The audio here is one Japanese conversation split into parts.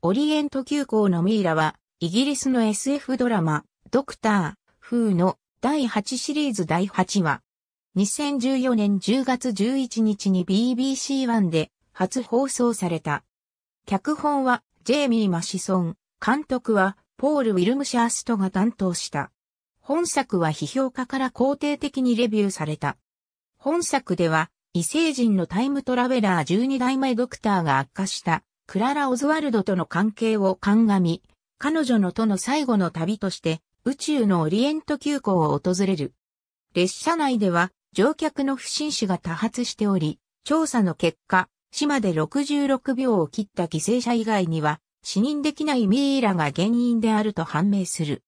オリエント急行のミイラは、イギリスの SF ドラマ、ドクター、フーの第8シリーズ第8話。2014年10月11日に BBC1 で初放送された。脚本はジェイミー・マシソン、監督はポール・ウィルムシャーストが担当した。本作は批評家から肯定的にレビューされた。本作では異星人のタイムトラベラー12代前ドクターが悪化したクララ・オズワルドとの関係を鑑み、彼女のとの最後の旅として、宇宙のオリエント急行を訪れる。列車内では、乗客の不審死が多発しており、調査の結果、島で66秒を切った犠牲者以外には、死人できないミイラが原因であると判明する。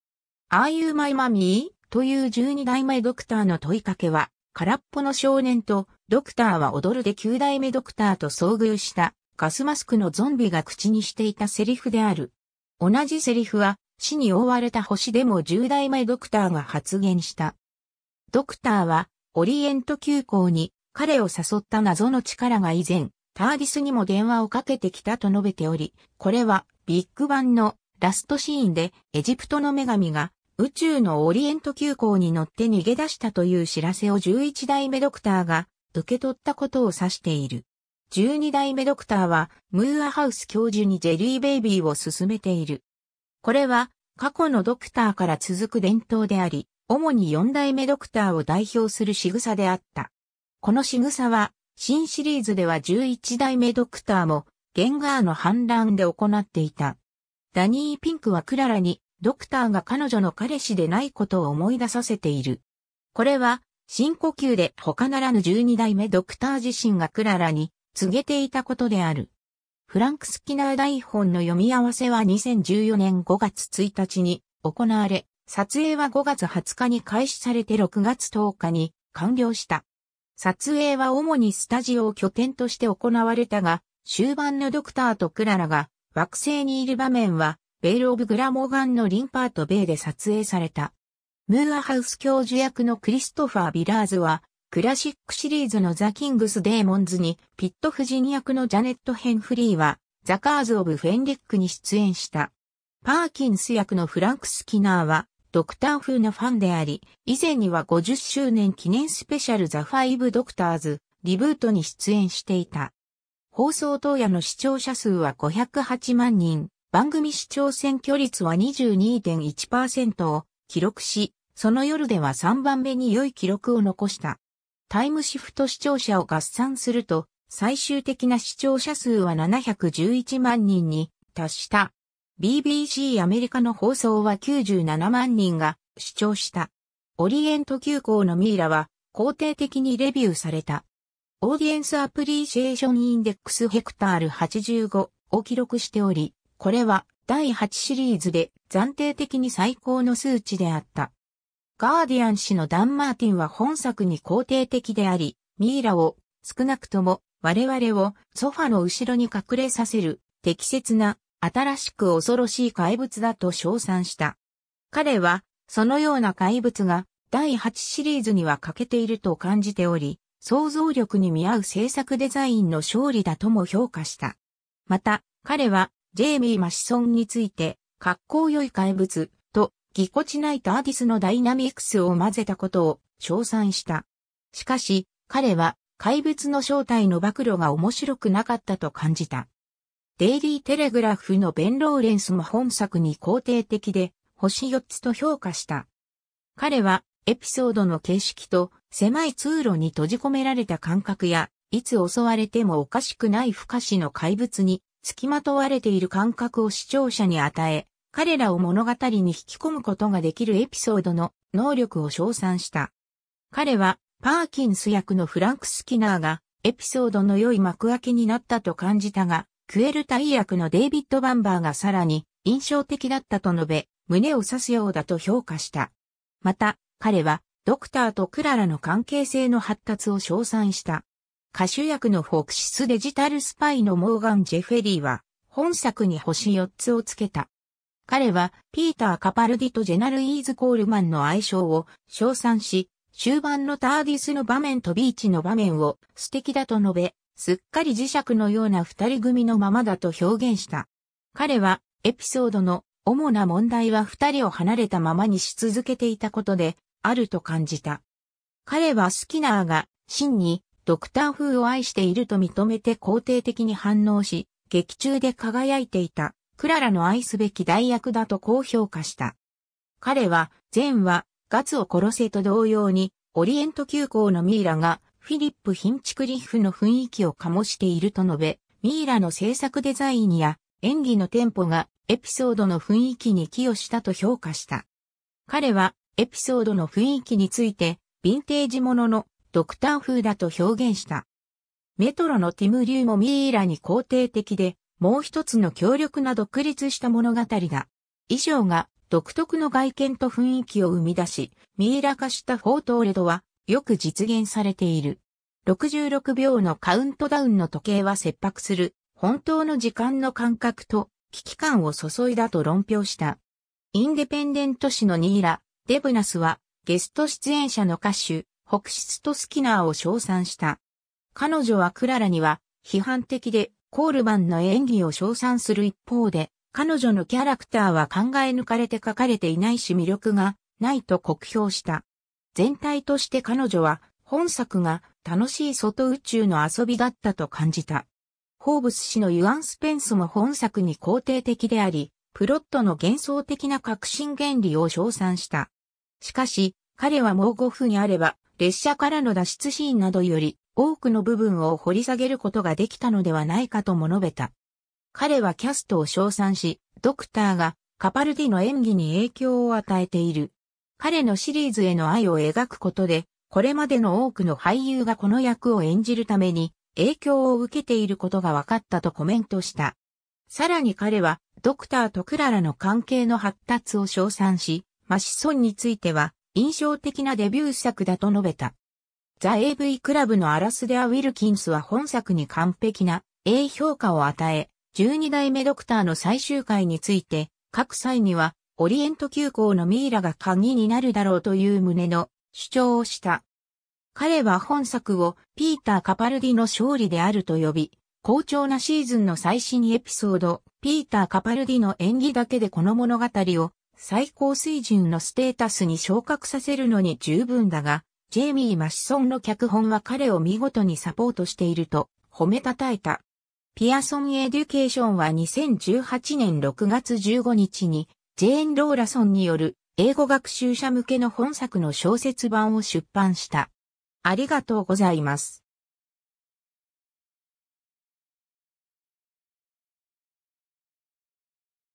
Are you my mommy? という12代目ドクターの問いかけは、空っぽの少年と、ドクターは踊るで9代目ドクターと遭遇したガスマスクのゾンビが口にしていたセリフである。同じセリフは、死に覆われた星でも10代前ドクターが発言した。ドクターは、オリエント急行に、彼を誘った謎の力が以前、ターディスにも電話をかけてきたと述べており、これは、ビッグバンのラストシーンで、エジプトの女神が、宇宙のオリエント急行に乗って逃げ出したという知らせを11代目ドクターが受け取ったことを指している。12代目ドクターは、ムーアハウス教授にジェリーベイビーを勧めている。これは、過去のドクターから続く伝統であり、主に4代目ドクターを代表する仕草であった。この仕草は、新シリーズでは11代目ドクターも、ゲンガーの反乱で行っていた。ダニー・ピンクはクララに、ドクターが彼女の彼氏でないことを思い出させている。これは、深呼吸で他ならぬ12代目ドクター自身がクララに、告げていたことである。フランク・スキナー台本の読み合わせは2014年5月1日に行われ、撮影は5月20日に開始されて6月10日に完了した。撮影は主にスタジオを拠点として行われたが、終盤のドクターとクララが惑星にいる場面は、ベール・オブ・グラモガンのリンパート・ベイで撮影された。ムーアハウス教授役のクリストファー・ビラーズは、クラシックシリーズのザ・キングス・デーモンズに、ピット夫人役のジャネット・ヘンフリーは、ザ・カーズ・オブ・フェンリックに出演した。パーキンス役のフランク・スキナーは、ドクター風のファンであり、以前には50周年記念スペシャルザ・ファイブ・ドクターズ、リブートに出演していた。放送当夜の視聴者数は508万人、番組視聴選挙率は22.1%を記録し、その夜では3番目に良い記録を残した。タイムシフト視聴者を合算すると、最終的な視聴者数は711万人に達した。BBC アメリカの放送は97万人が視聴した。オリエント急行のミイラは肯定的にレビューされた。オーディエンスアプリシエーションインデックスヘクタール85を記録しており、これは第8シリーズで暫定的に最高の数値であった。ガーディアン氏のダン・マーティンは本作に肯定的であり、ミイラを、少なくとも、我々をソファの後ろに隠れさせる、適切な、新しく恐ろしい怪物だと称賛した。彼は、そのような怪物が、第8シリーズには欠けていると感じており、想像力に見合う制作デザインの勝利だとも評価した。また、彼は、ジェイミー・マシソンについて、格好良い怪物、ぎこちないターディスのダイナミクスを混ぜたことを称賛した。しかし、彼は怪物の正体の暴露が面白くなかったと感じた。デイリー・テレグラフのベン・ローレンスも本作に肯定的で、星4つと評価した。彼は、エピソードの形式と、狭い通路に閉じ込められた感覚や、いつ襲われてもおかしくない不可視の怪物に、付きまとわれている感覚を視聴者に与え、彼らを物語に引き込むことができるエピソードの能力を称賛した。彼は、パーキンス役のフランク・スキナーが、エピソードの良い幕開けになったと感じたが、クエルタイ役のデイビッド・バンバーがさらに印象的だったと述べ、胸を刺すようだと評価した。また、彼は、ドクターとクララの関係性の発達を称賛した。歌手役のフォクシスデジタルスパイのモーガン・ジェフェリーは、本作に星4つをつけた。彼はピーター・カパルディとジェナルイーズ・コールマンの愛称を称賛し、終盤のターディスの場面とビーチの場面を素敵だと述べ、すっかり磁石のような二人組のままだと表現した。彼はエピソードの主な問題は二人を離れたままにし続けていたことであると感じた。彼はスキナーが真にドクター風を愛していると認めて肯定的に反応し、劇中で輝いていた。クララの愛すべき代役だとこう評価した。彼は、前は、ガツを殺せと同様に、オリエント急行のミイラが、フィリップ・ヒンチクリッフの雰囲気を醸していると述べ、ミイラの制作デザインや演技のテンポがエピソードの雰囲気に寄与したと評価した。彼はエピソードの雰囲気についてヴィンテージもののドクター風だと表現した。メトロのティム・リューもミイラに肯定的でもう一つの強力な独立した物語だ。以上が独特の外見と雰囲気を生み出し、ミイラ化したフォートオレドはよく実現されている。66秒のカウントダウンの時計は切迫する本当の時間の感覚と危機感を注いだと論評した。インデペンデント誌のニーラ、デブナスはゲスト出演者の歌手、北室とスキナーを称賛した。彼女はクララには批判的でコールマンの演技を称賛する一方で、彼女のキャラクターは考え抜かれて書かれていないし魅力がないと酷評した。全体として彼女は本作が楽しい外宇宙の遊びだったと感じた。ホーブス氏のユアン・スペンスも本作に肯定的であり、プロットの幻想的な革新原理を称賛した。しかし、彼はもう5分あれば、列車からの脱出シーンなどより、多くの部分を掘り下げることができたのではないかとも述べた。彼はキャストを称賛し、ドクターがカパルディの演技に影響を与えている。彼のシリーズへの愛を描くことで、これまでの多くの俳優がこの役を演じるために影響を受けていることが分かったとコメントした。さらに彼はドクターとクララの関係の発達を称賛し、マシソンについては印象的なデビュー作だと述べた。ザ・ AV クラブのアラスデア・ウィルキンスは本作に完璧な A 評価を与え、12代目ドクターの最終回について、各際には、オリエント急行のミイラが鍵になるだろうという旨の主張をした。彼は本作をピーター・カパルディの勝利であると呼び、好調なシーズンの最新エピソード、ピーター・カパルディの演技だけでこの物語を最高水準のステータスに昇格させるのに十分だが、ジェイミー・マッソンの脚本は彼を見事にサポートしていると褒めたたえた。ピアソン・エデュケーションは2018年6月15日にジェーン・ローラソンによる英語学習者向けの本作の小説版を出版した。ありがとうございます。